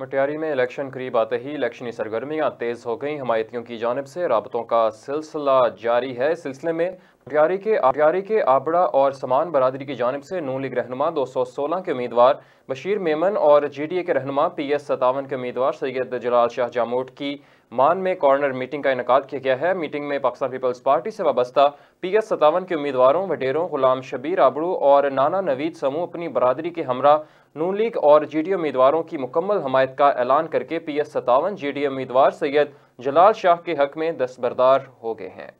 मटियारी में इलेक्शन करीब आते ही इलेक्शनी सरगर्मियां तेज़ हो गई हमायतियों की जानब से रबतों का सिलसिला जारी है सिलसिले में अटियारी के अटियारी के आबड़ा और समान बरदरी की जानब से नू लीग रहनुमा दो सौ सोलह के उम्मीदवार बशीर मेमन और जी डी ए के रहनुमा पी एस सतावन के उम्मीदवार सैयद जलाल शाह जामोट की मान में कॉर्नर मीटिंग का इनका किया गया है मीटिंग में पाकिस्तान पीपल्स पार्टी से वाबस्ता पी एस सतावन के उम्मीदवारों वडेरों गुलाम शबीर आबड़ू और नाना नवीद समूह अपनी बरदरी के हमरा नू लीग और जी डी उम्मीदवारों की मुकम्मल हमायत का ऐलान करके पी एस सतावन जी डी उम्मीदवार सैयद जलाल शाह के हक में दस्तबरदार हो गए हैं